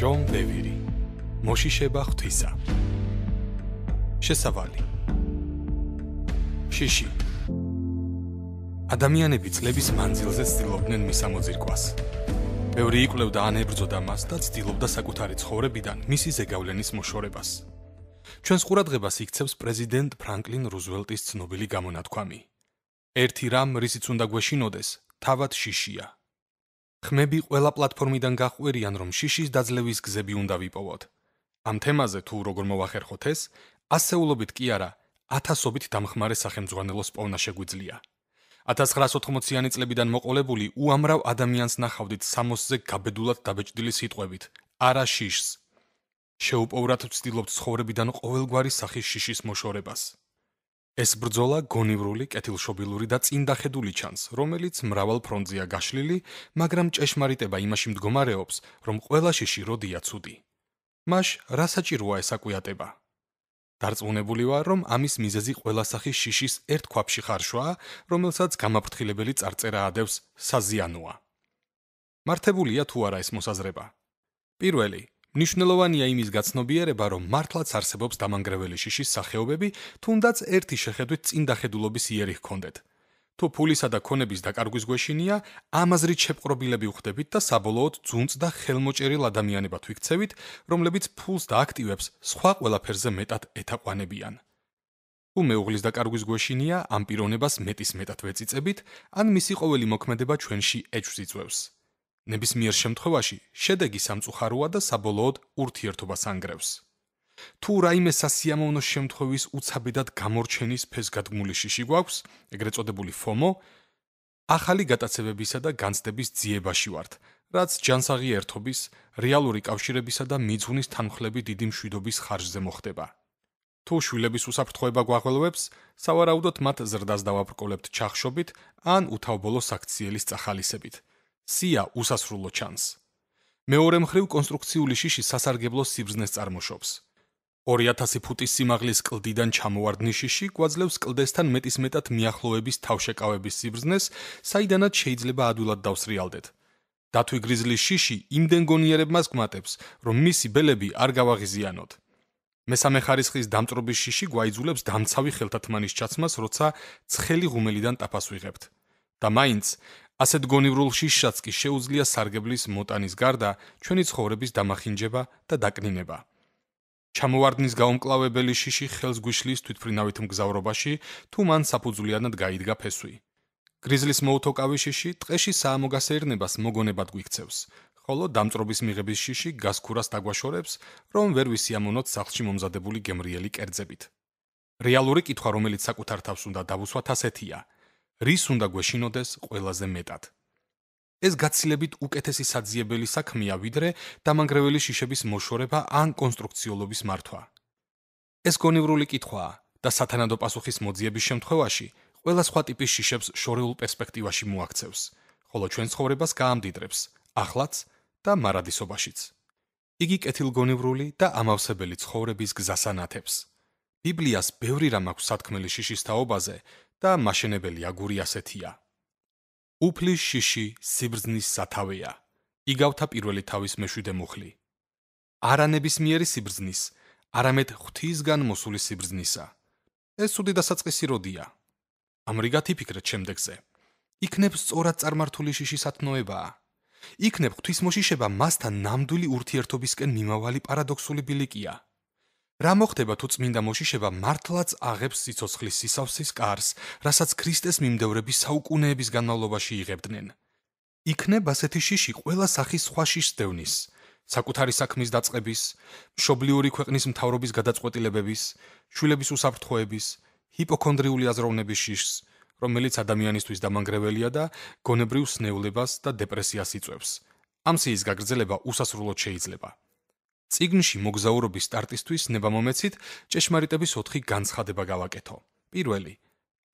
ჯონ დევირი მოშიშება ღთისა შესავალი შიში ადამიანები წლების მანძილზე ცდილობდნენ მისამოძირკვას ბევრი იყლევდა ანებრძოდა მას და ცდილობდა საკუთარი ცხოვრებიდან მისი ზეგავლენის მოშორებას ჩვენს ყურადღებას იქცევს პრეზიდენტ ფრანკლინ რუზველტის ცნობილი გამონათქვამი ერთი რამ რისიც უნდა გვეშინოდეს თავად შიშია ხმები ყველა პლატფორმიდან გახყვერიან, რომ შიშის დაძლევის გზები უნდა ვიპოვოთ. ამ თემაზე თუ როგორ მოвахერხოთ ეს, ასეულობით კი არა, ათასობით დამხმარე სახელმძღვანელოს პოვნა შეგვიძლია. 1980-იანი წლებიდან მოყოლებული უამრავ ადამიანს ნახავდით 60-ზე გაბედულად დაბეჭდილი სიტყვებით: "არა შიშს. შეუპოვრათ ვცდილობთ ცხოვრებიდან ყოველგვარი სახის შიშის მოშორებას." ეს ბრძოლა გონივრული, კეთილშობილური და წინდახედული ჩანს, რომელიც მრავალ ფრონზია გაშლილი, მაგრამ ჭეშმარიტება იმაში მდგომარეობს, რომ ყველა შეში როდია ცუდი. მაშ რა საჭიროა ესაკუიატება? დარწმუნებული ვარ, რომ ამის მიზეზი ყველა სახის შიშის ერთ ქვაფში ხარშვაა, რომელსაც გამაფრთხილებელი წარწერა ადევს საზიანოა. მართებულია თუ არა ეს მოსაზრება? პირველი, მნიშვნელოვანია იმის გაცნობიერება, რომ მართლაც არსებობს დამანგრეველი შიშის სახეობები, თუნდაც ერთი შეხედვით წინ დახედულობის იერი ჰქონდეთ. თუ ფულისა და ქონების დაკარგვის გვეშინია, ამაზრით შეპყრობილები ხდებით და საბოლოოდ ძუნწ და ხელმოჭერილ ადამიანებად ვიქცევით, რომლებიც ფულს და აქტივებს სხვა ყველაფერზე მეტად ეთაყვანებიან. თუ მეუღლის დაკარგვის გვეშინია, ამ პიროვნებას მეტის მეტად ვეწიწებით, ან მისი ყოველი მოქმედება ჩვენში ეჭვს იწვევს. ნებისმიერ შემთხვევაში შედეგი სამწუხაროა და საბოლოოდ ურთიერთობას ანგრევს. თუ რაიმე სასიამოვნო შემთხვევის უცაბედად გამორჩენის ფესგადგმული შიში გვაქვს, ეგრეთ წოდებული ფომო, ახალი გატაცებებისა და განცდების ძიებაში ვართ, რაც ჯანსაღი ერთობის, რეალური კავშირებისა და მიძღვნის თანხლები დიდი მშვიდობის ხარჯზე მოხდება. თუ შვილების უსაფრთხოება გვაღელვებს, სავარაუდოდ მათ ზრდას დავაბრკოლებთ ჩახშობით ან უთავბოლო საქციელის წახალისებით. სია უსასრულო ჩანს. მეორე მხრივ კონსტრუქციული შიში სასარგებლო სიბრძნეს წარმოშობს. 2000 ფუტის სიმაღლის კლდიდან ჩამოვარდნის შიში გვაძლევს კლდესთან მეტის მეტად მიახლოების თავშეკავების სიბრძნეს, საიდანაც შეიძლება ადვილად დავსრიალდეთ. დათვი გრიზლის შიში იმდენ გონიერებას გმატებს, რომ მისი ბელები არ გავაღიზიანოთ. მესამე ხარისხის დამწრობის შიში გვაიძულებს დამცავი ხელთათმანის ჩაცმას, როცა ცხელი ღუმელიდან დაფასვიღებთ. და მაინც ასეთ გონივრულ შიშსაც კი შეუძლია სარგებლის მოტანის გარდა ჩვენი ცხოვრების დამახინჯება და დაკნინება. ჩამოვარდნის გაუმკლავებელი შიში ხელს გვიშლის თვითფრინავით მგზავრობაში, თუ მან საფუძვლიანად გაიძგა ფესვი. გრიზლის მოუთოკავი შიში ტყეში საამოგასეირნებას მოგონებად გვიქცევს, ხოლო დამწრობის მიღების შიში გასქურას დაგვაშორებს, რომ ვერ ვისიამოვნოთ სახლში მომზადებული გემრიელი კერძებით. რეალური კითხვა, რომელიც საკუთარ თავს უნდა დავუსვათ ასეთია: რის უნდა გვეშინოდეს ყველაზე მეტად. ეს გაცილებით უკეთესი საძიებელი საქმეა ვიდრე დამანგრეველი შიშების მოშორება ან კონსტრუქციოლობის მართვა. ეს გონივრული კითხვაა და სათანადო პასუხის მოძიების შემთხვევაში ყველა სხვა ტიპის შიშებს შორეულ პერსპექტივაში მოაქცევს, ხოლო ჩვენ ცხოვრებას გაამდიდრებს, ახლაც და მარადისობაშიც. იგი კეთილგონივრული და ამავსებელი ცხოვრების გზას ანათებს. ბიბლიას ბევრი რამ აქვს სათქმელი შიშის თაობაზე და მაშენებელი აგური ასეთია. უფლის შიში სიბრძნის სათავეა. იგავთა პირველი თავის მეშვიდე მუხლი. არანების მიერი სიბრძნის, არამედ ღვთისგან მოსული სიბრძნისა. ეს სუდი დასაწყისი როდია. ამრიგად იფიქრეთ შემდეგზე. იქნებ სწორად წარმართული შიშისათნოება. იქნებ ღვთისმოშიშება მასთან ნამდვილი ურთიერთობისკენ მიმავალი პარადოქსული ბილიკია. რა მოხდება თუ წმინდა მოშიშება მართლაც აღებს სიცოცხლის სისავსის კარს, რასაც ქრისტეს მიმდევრები საუკუნეების განმავლობაში იღებდნენ? იქნებ ასეთი შიში ყველა სახის სხვა შიშს დევნის, საკუთარი საქმის დაწყების, მშობლიური ქვეყნის მთავრობის გადაწყვეტილებების, შვილების უსაფრთხოების, ჰიპოქონდრიული აზროვნების შიშს, რომელიც ადამიანისთვის დამანგრეველია და გონებრივ სნეულებას და დეპრესიას იწვევს. ამ სიის გაგრძელება უსასრულოდ შეიძლება. ციგნში მოგზაურობის სტარტისთვის ნებამომეცით ჭეშმარიტების 4 განცხადება გავაკეთო. პირველი: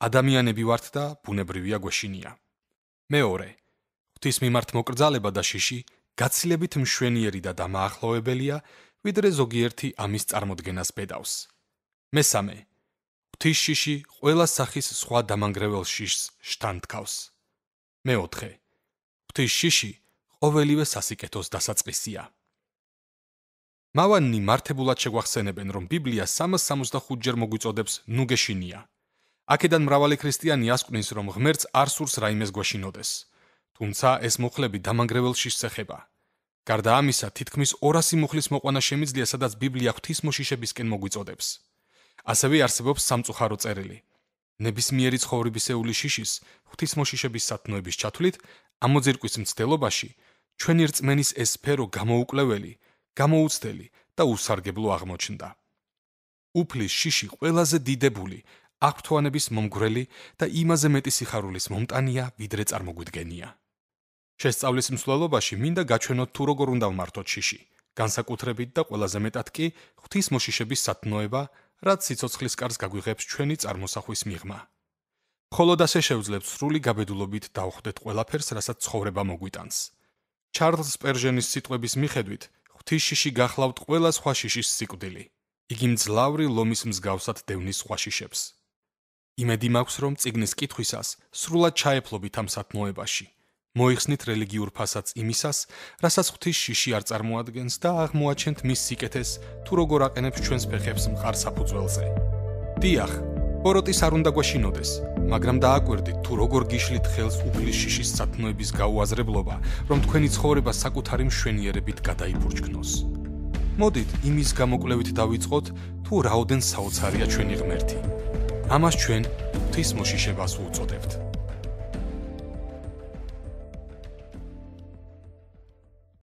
ადამიანები ვართ და ბუნებრივია გვეშინია. მეორე: ღვთის მიმართ მოკრძალება და შიში გაცილებით მშვენიერი და დამაახლოებელია, ვიდრე ზოგიერთი ამის წარმოდგენას ბედავს. მესამე: ღვთის შიში ყველა სახის სხვა დამანგრეველ შიშს შთან თქავს. მეოთხე: ღვთის შიში ყოველივე სასიკეთოს დასაწყისია. მავანნი მართებულად შეგვახსენებენ, რომ ბიბლია 365-ჯერ მოგვიწოდებს ნუგეშინია. აქედან მრავალი ქრისტიანი ასკვნის, რომ ღმერთს არ სურს რაიმეს გვაშინოდეს. თუმცა ეს მოხლები დამანგრეველში შეხება. გარდა ამისა, თითქმის 200 მოხლის მოყვანა შემიძლია, სადაც ბიბლია ღვთისმოშიშებისკენ მოგვიწოდებს. ასევე არსებობს სამწუხარო წერილი. ნებისმიერი ცხოვრებისეული შიშის ღვთისმოშიშების სათნოების ჩათვლით ამოძირკვის მცდელობაში ჩვენი რწმენის ეს სფერო გამოუკლებელი გამოუცდელი და უსარგებლო აღმოჩნდა. უფლის შიში ყველაზე დიდებული, აღფრთოვანების მომგვრელი და იმაზე მეტი სიხარულის მომტანია, ვიდრე წარმოგვიდგენია. შესწავლის მსვლელობაში მინდა გაჩვენოთ თუ როგორ უნდა მართოთ შიში. განსაკუთრებით და ყველაზე მეტად კი ღვთის მოშიშების სათნოება, რაც სიцоცხლის კარს გაგვიღებს ჩვენი წარმოსახვის მიღმა. მხოლოდ ასე შევძლებთ სრული გაბედულობით დავხვდეთ ყველაფერს, რასაც ცხოვრება მოგვიტანს. ჩარლზ პერჟენის სიტყვების მიხედვით, ღთიშიში გახლავთ ყველა სხვა შიშის სიკვდილი. იგი მძლავრი ლომის მსგავსად დევნის სხვა შიშებს. იმედი მაქვს, რომ წიგნის კითხვისას სრულად ჩაეფლობით ამ სათნოებაში. მოიხსნით რელიგიურ ფასადს იმისას, რასაც ღთის შიში არ წარმოადგენს და აღმოაჩენთ მის სიკეთეს, თუ როგორ აყენებს ჩვენს ფეხებს მყარ საფუძველზე. დიახ, ბოროტის არ უნდა გვაშინოდეს, მაგრამ დააკვირდით, თუ როგორ გიშლით ხელს უგლის შიშის სათნოების გაუაზრებლობა, რომ თქვენი ცხოვრება საკუთარი მშვენიერებით გადაიფურჩქნოს. მოდით, იმის გამოკვლევით დავიწყოთ, თუ რაოდენ საოცარია ჩვენი ღმერთი. ამას ჩვენ ღვთისმოშიშებას უწოდებთ.